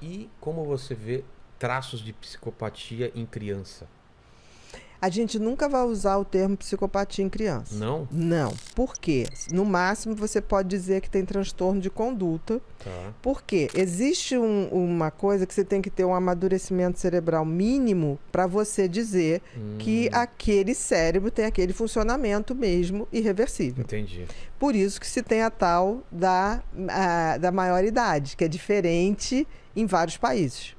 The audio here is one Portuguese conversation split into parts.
E como você vê traços de psicopatia em criança? A gente nunca vai usar o termo psicopatia em criança. Não? Não. Por quê? No máximo, você pode dizer que tem transtorno de conduta. Tá. Por quê? Existe um, uma coisa que você tem que ter um amadurecimento cerebral mínimo para você dizer hum. que aquele cérebro tem aquele funcionamento mesmo irreversível. Entendi. Por isso que se tem a tal da, a, da maioridade, que é diferente em vários países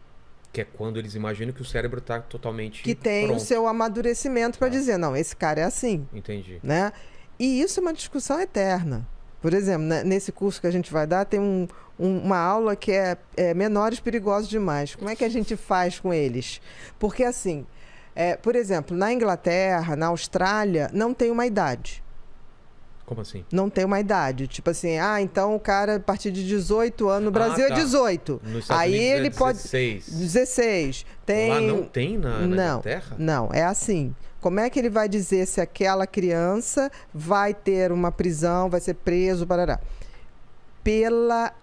que é quando eles imaginam que o cérebro está totalmente que tem pronto. o seu amadurecimento para ah. É. dizer não esse cara é assim entendi né e isso é uma discussão eterna por exemplo né, nesse curso que a gente vai dar tem um, um, uma aula que é, é menores perigosos demais como é que a gente faz com eles porque assim é, por exemplo na Inglaterra na Austrália não tem uma idade como assim? Não tem uma idade. Tipo assim, ah, então o cara a partir de 18 anos, no ah, Brasil ah, tá. é 18. Aí Unidos ele é 16. pode 16. Tem Lá não tem na, na não, Inglaterra? Não, é assim. Como é que ele vai dizer se aquela criança vai ter uma prisão, vai ser preso, parará? Pela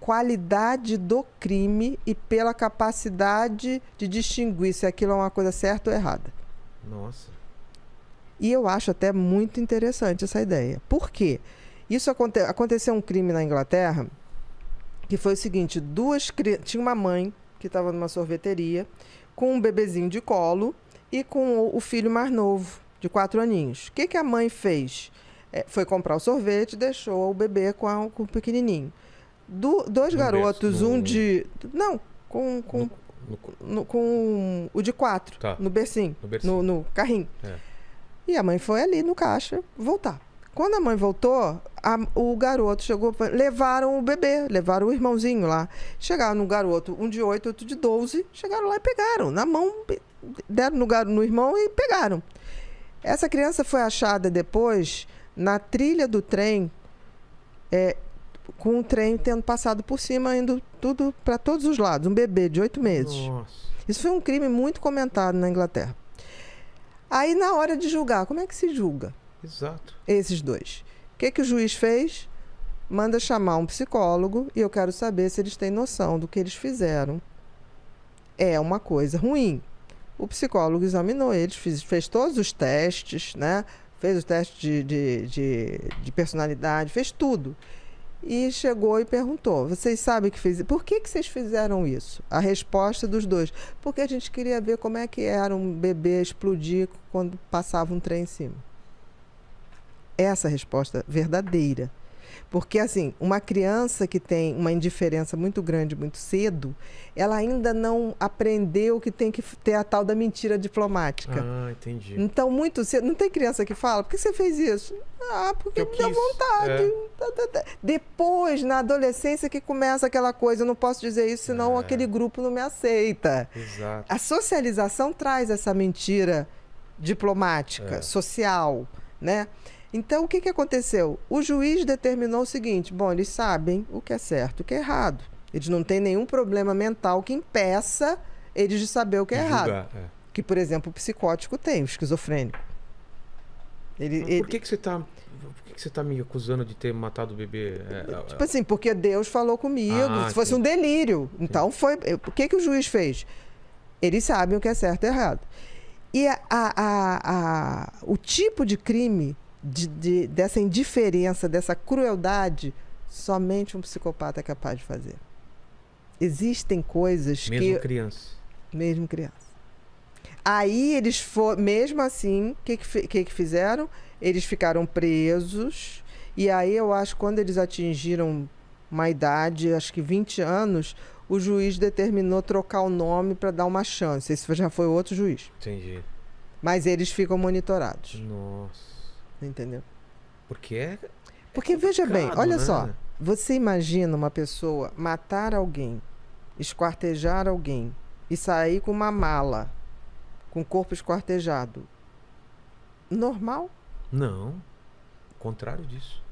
qualidade do crime e pela capacidade de distinguir se aquilo é uma coisa certa ou errada. Nossa. E eu acho até muito interessante essa ideia. Por quê? Isso aconte aconteceu um crime na Inglaterra que foi o seguinte: duas tinha uma mãe que estava numa sorveteria com um bebezinho de colo e com o filho mais novo de quatro aninhos. O que, que a mãe fez? É, foi comprar o sorvete, deixou o bebê com, a, com o pequenininho. Do, dois um garotos, um de não com com, no... No, com o de quatro tá. no bercinho, no, bercinho. no carrinho. É. E a mãe foi ali no caixa voltar. Quando a mãe voltou, a, o garoto chegou. Levaram o bebê, levaram o irmãozinho lá. Chegaram no garoto, um de 8, outro de 12. Chegaram lá e pegaram. Na mão, deram no, no irmão e pegaram. Essa criança foi achada depois na trilha do trem, é, com o trem tendo passado por cima, indo tudo para todos os lados. Um bebê de oito meses. Nossa. Isso foi um crime muito comentado na Inglaterra. Aí, na hora de julgar, como é que se julga? Exato. Esses dois. O que, que o juiz fez? Manda chamar um psicólogo e eu quero saber se eles têm noção do que eles fizeram. É uma coisa ruim. O psicólogo examinou eles, fez, fez todos os testes, né? Fez o teste de, de, de, de personalidade, fez tudo e chegou e perguntou: Vocês sabem que fiz... por que, que vocês fizeram isso? A resposta dos dois: Porque a gente queria ver como é que era um bebê explodir quando passava um trem em cima. Essa é resposta verdadeira. Porque, assim, uma criança que tem uma indiferença muito grande, muito cedo, ela ainda não aprendeu que tem que ter a tal da mentira diplomática. Ah, entendi. Então, muito cedo. Não tem criança que fala, por que você fez isso? Ah, porque me deu vontade. É. Depois, na adolescência, que começa aquela coisa, eu não posso dizer isso, senão é. aquele grupo não me aceita. Exato. A socialização traz essa mentira diplomática, é. social, né? Então, o que, que aconteceu? O juiz determinou o seguinte: bom, eles sabem o que é certo e o que é errado. Eles não têm nenhum problema mental que impeça eles de saber o que é errado. é. Que, por exemplo, o psicótico tem, o esquizofrênico. Ele, tá, Por que, que você está que, você está me acusando de ter matado o bebê? É, é, é. tipo assim, porque Deus falou comigo. Ah, se fosse sim. um delírio. Então sim. foi. O que, que o juiz fez? Eles sabem o que é certo e errado. E a, a, a, o tipo de crime de, de, dessa indiferença, dessa crueldade, somente um psicopata é capaz de fazer. Existem coisas mesmo que. Mesmo criança. Mesmo criança. Aí eles foram. Mesmo assim, o que, que, que fizeram? Eles ficaram presos. E aí eu acho que quando eles atingiram uma idade, acho que 20 anos, o juiz determinou trocar o nome para dar uma chance. Esse já foi outro juiz. Entendi. Mas eles ficam monitorados. Nossa. Entendeu? Porque é. Porque é veja bem, olha né? só. Você imagina uma pessoa matar alguém, esquartejar alguém e sair com uma mala, com o corpo esquartejado. Normal? Não. Contrário disso.